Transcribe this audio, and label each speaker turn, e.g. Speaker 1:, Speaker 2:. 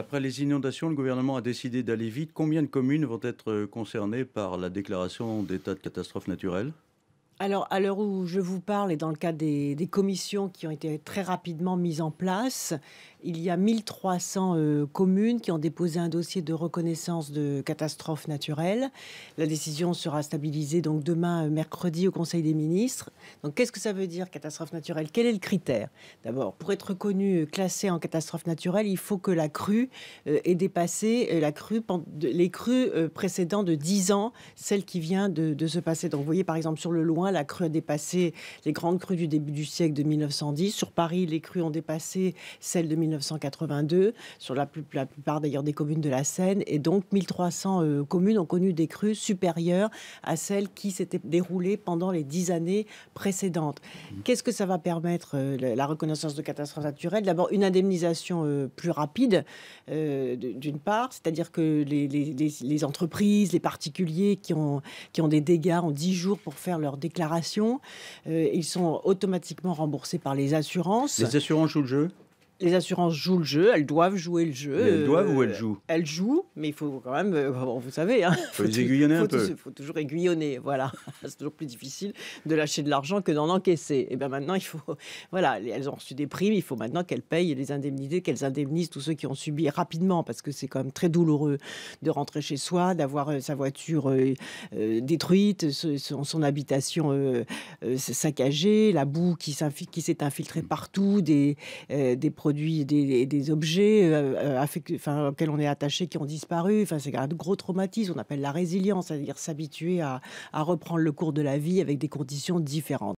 Speaker 1: Après les inondations, le gouvernement a décidé d'aller vite. Combien de communes vont être concernées par la déclaration d'état de catastrophe naturelle alors, à l'heure où je vous parle et dans le cadre des, commissions qui ont été très rapidement mises en place, il y a 1300 euh, communes qui ont déposé un dossier de reconnaissance de catastrophe naturelle. La décision sera stabilisée donc demain, euh, mercredi, au Conseil des ministres. Donc, qu'est-ce que ça veut dire catastrophe naturelle Quel est le critère D'abord, pour être reconnu euh, classé en catastrophe naturelle, il faut que la crue ait dépassé la crue, les crues précédentes de 10 ans, celle qui vient de, de se passer. Donc, vous voyez, par exemple, sur le Loin, la crue a dépassé les grandes crues du début du siècle de 1910. Sur Paris, les crues ont dépassé celles de 1982, sur la, plupart d'ailleurs des communes de la Seine. Et donc 1300 euh, communes ont connu des crues supérieures à celles qui s'étaient déroulées pendant les dix années précédentes. Mmh. Qu'est-ce que ça va permettre, euh, la reconnaissance de catastrophes naturelles D'abord, une indemnisation euh, plus rapide, d'une part, c'est-à-dire que les, entreprises, les particuliers qui ont, qui ont des dégâts ont dix jours pour faire leur déclaration déclaration. Euh, ils sont automatiquement remboursés par les assurances. Les assurances jouent le jeu les assurances jouent le jeu, elles doivent jouer le jeu. elles doivent ou elles euh, jouent Elles jouent, mais il faut quand même, euh, vous savez, hein. faut, Il faut toujours aiguillonner, voilà. C'est toujours plus difficile de lâcher de l'argent que d'en encaisser. Et eh bien maintenant, il faut, voilà, elles ont reçu des primes, il faut maintenant qu'elles payent les indemnités, qu'elles indemnisent tous ceux qui ont subi rapidement, parce que c'est quand même très douloureux de rentrer chez soi, d'avoir euh, sa voiture détruite, son, habitation saccagée, la boue qui s'est infiltrée partout, des, des produits produits, des, objets euh, euh, auxquels on est attaché qui ont disparu. Enfin, c'est un gros traumatisme. On appelle la résilience, c'est-à-dire s'habituer à reprendre le cours de la vie avec des conditions différentes.